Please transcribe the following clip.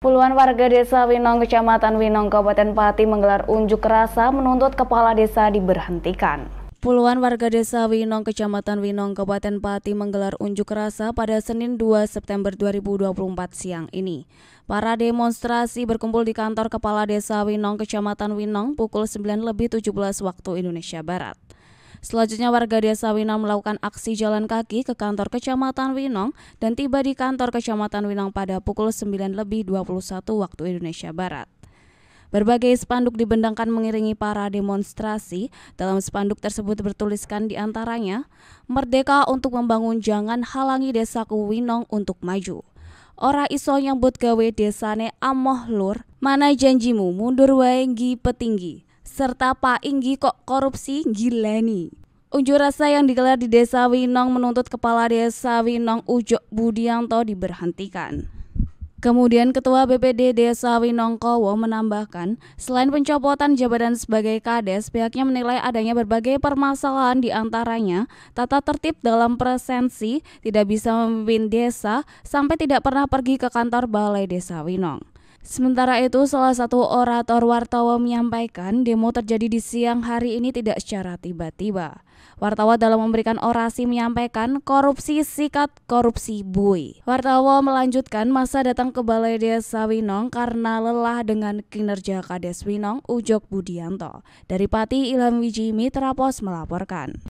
Puluhan warga desa Winong, Kecamatan Winong, Kabupaten Pati menggelar unjuk rasa menuntut kepala desa diberhentikan. Puluhan warga desa Winong, Kecamatan Winong, Kabupaten Pati menggelar unjuk rasa pada Senin 2 September 2024 siang ini. Para demonstrasi berkumpul di kantor Kepala Desa Winong, Kecamatan Winong pukul 9 lebih 17 waktu Indonesia Barat. Selanjutnya warga desa Winong melakukan aksi jalan kaki ke kantor kecamatan Winong dan tiba di kantor kecamatan Winong pada pukul 9 lebih 21 waktu Indonesia Barat. Berbagai spanduk dibendangkan mengiringi para demonstrasi. Dalam spanduk tersebut bertuliskan di antaranya, Merdeka untuk membangun jangan halangi ku Winong untuk maju. Ora iso nyambut gawe desane amoh lur, mana janjimu mundur wae petinggi serta Pak Inggi kok korupsi gila nih. Unjuk rasa yang digelar di Desa Winong menuntut Kepala Desa Winong Ujo Budianto diberhentikan. Kemudian Ketua BPD Desa Winong Kowo menambahkan, selain pencopotan jabatan sebagai kades, pihaknya menilai adanya berbagai permasalahan di antaranya tata tertib dalam presensi, tidak bisa memimpin desa, sampai tidak pernah pergi ke kantor Balai Desa Winong. Sementara itu, salah satu orator wartawan menyampaikan demo terjadi di siang hari ini tidak secara tiba-tiba. Wartawan dalam memberikan orasi menyampaikan korupsi sikat korupsi bui. Wartawan melanjutkan masa datang ke Balai Desa Winong karena lelah dengan kinerja Kades Winong Ujok Budianto. Dari Pati Ilham Wijimi Terapos melaporkan.